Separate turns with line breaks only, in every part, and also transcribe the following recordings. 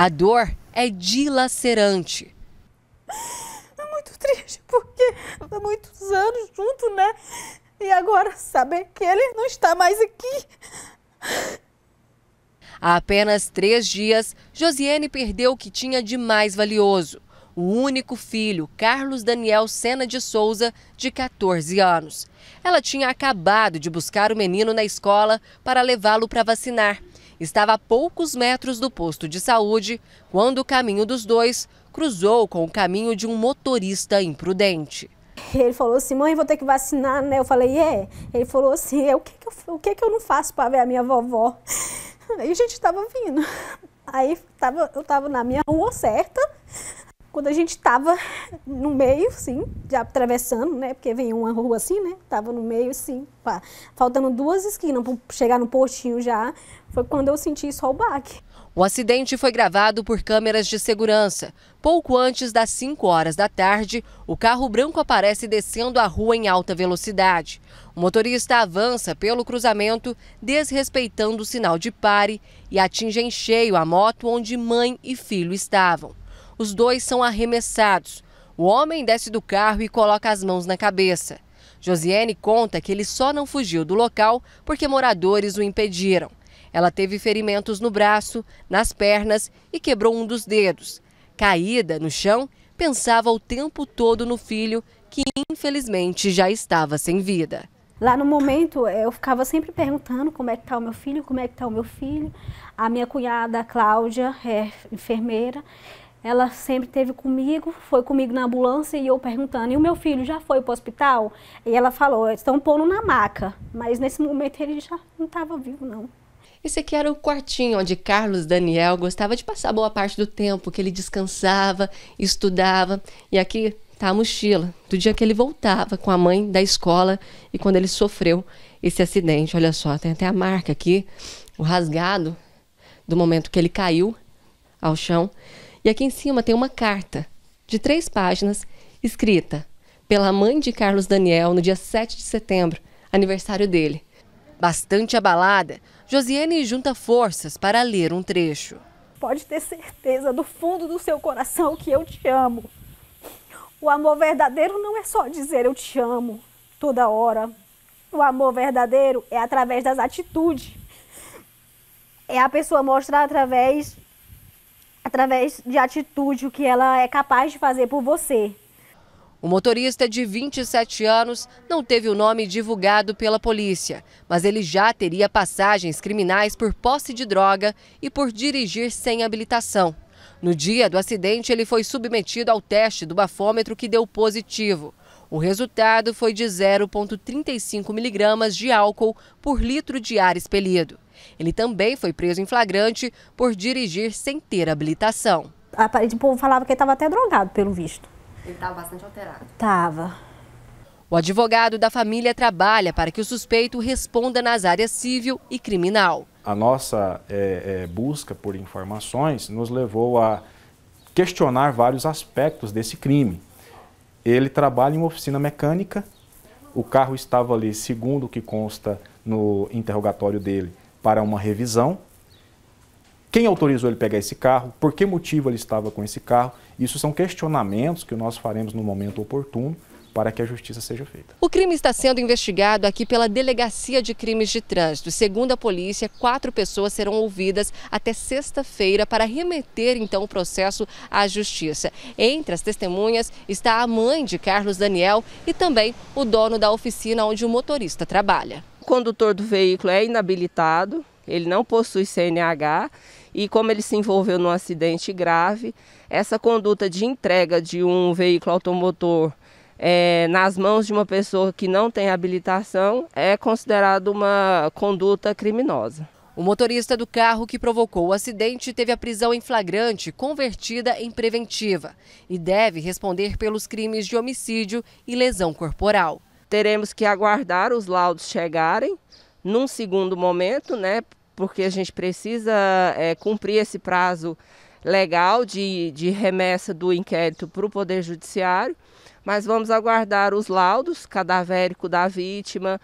A dor é dilacerante.
É muito triste, porque há tá muitos anos junto, né? E agora saber que ele não está mais aqui.
Há apenas três dias, Josiane perdeu o que tinha de mais valioso: o único filho, Carlos Daniel Sena de Souza, de 14 anos. Ela tinha acabado de buscar o menino na escola para levá-lo para vacinar estava a poucos metros do posto de saúde quando o caminho dos dois cruzou com o caminho de um motorista imprudente.
Ele falou assim, mãe, vou ter que vacinar, né? Eu falei, é. Yeah. Ele falou assim, é, o que, que, eu, o que, que eu não faço para ver a minha vovó? Aí a gente estava vindo. Aí tava, eu estava na minha rua certa, quando a gente estava no meio, sim, já atravessando, né? Porque vem uma rua assim, né? Tava no meio, sim, pá. Faltando duas esquinas para chegar no postinho já, foi quando eu senti só o baque.
O acidente foi gravado por câmeras de segurança. Pouco antes das 5 horas da tarde, o carro branco aparece descendo a rua em alta velocidade. O motorista avança pelo cruzamento, desrespeitando o sinal de pare e atinge em cheio a moto onde mãe e filho estavam. Os dois são arremessados. O homem desce do carro e coloca as mãos na cabeça. Josiane conta que ele só não fugiu do local porque moradores o impediram. Ela teve ferimentos no braço, nas pernas e quebrou um dos dedos. Caída no chão, pensava o tempo todo no filho, que infelizmente já estava sem vida.
Lá no momento, eu ficava sempre perguntando como é que está o meu filho, como é que está o meu filho. A minha cunhada, Cláudia, é enfermeira, ela sempre teve comigo, foi comigo na ambulância e eu perguntando: e o meu filho já foi para o hospital? E ela falou: estão pondo na maca. Mas nesse momento ele já não estava vivo, não.
Esse aqui era o quartinho onde Carlos Daniel gostava de passar boa parte do tempo, que ele descansava, estudava. E aqui está a mochila do dia que ele voltava com a mãe da escola e quando ele sofreu esse acidente. Olha só, tem até a marca aqui, o rasgado do momento que ele caiu ao chão. E aqui em cima tem uma carta de três páginas, escrita pela mãe de Carlos Daniel no dia 7 de setembro, aniversário dele. Bastante abalada, Josiane junta forças para ler um trecho.
Pode ter certeza do fundo do seu coração que eu te amo. O amor verdadeiro não é só dizer eu te amo toda hora. O amor verdadeiro é através das atitudes. É a pessoa mostrar através através de atitude, o que ela é capaz de fazer por você.
O motorista de 27 anos não teve o nome divulgado pela polícia, mas ele já teria passagens criminais por posse de droga e por dirigir sem habilitação. No dia do acidente, ele foi submetido ao teste do bafômetro que deu positivo. O resultado foi de 0,35 miligramas de álcool por litro de ar expelido. Ele também foi preso em flagrante por dirigir sem ter habilitação. A parede, tipo, o povo falava que ele estava até drogado, pelo visto. Ele estava bastante alterado. Tava. O advogado da família trabalha para que o suspeito responda nas áreas civil e criminal.
A nossa é, é, busca por informações nos levou a questionar vários aspectos desse crime. Ele trabalha em uma oficina mecânica, o carro estava ali, segundo o que consta no interrogatório dele, para uma revisão. Quem autorizou ele pegar esse carro? Por que motivo ele estava com esse carro? Isso são questionamentos que nós faremos no momento oportuno para que a justiça seja feita.
O crime está sendo investigado aqui pela Delegacia de Crimes de Trânsito. Segundo a polícia, quatro pessoas serão ouvidas até sexta-feira para remeter então o processo à justiça. Entre as testemunhas está a mãe de Carlos Daniel e também o dono da oficina onde o motorista trabalha
condutor do veículo é inabilitado, ele não possui CNH e como ele se envolveu num acidente grave, essa conduta de entrega de um veículo automotor é, nas mãos de uma pessoa que não tem habilitação é considerada uma conduta criminosa. O motorista do carro que provocou o acidente
teve a prisão em flagrante convertida em preventiva e deve responder pelos
crimes de homicídio e lesão corporal teremos que aguardar os laudos chegarem num segundo momento, né? Porque a gente precisa é, cumprir esse prazo legal de, de remessa do inquérito para o Poder Judiciário, mas vamos aguardar os laudos cadavérico da vítima,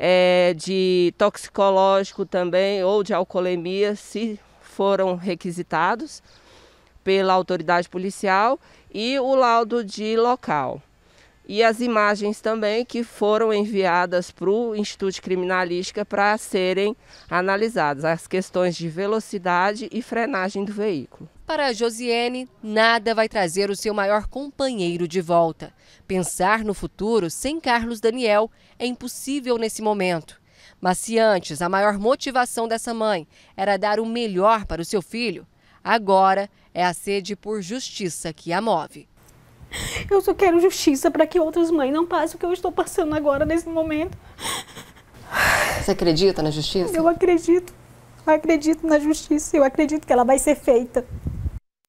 é, de toxicológico também, ou de alcoolemia, se foram requisitados pela autoridade policial, e o laudo de local e as imagens também que foram enviadas para o Instituto de Criminalística para serem analisadas, as questões de velocidade e frenagem do veículo.
Para a Josiane, nada vai trazer o seu maior
companheiro de
volta. Pensar no futuro sem Carlos Daniel é impossível nesse momento. Mas se antes a maior motivação dessa mãe era dar o melhor para o seu filho, agora é a sede por justiça que a move. Eu só
quero justiça para que outras mães não passem o que eu estou passando agora, nesse momento. Você acredita na justiça? Eu acredito. Eu acredito na justiça. Eu acredito que ela vai ser feita.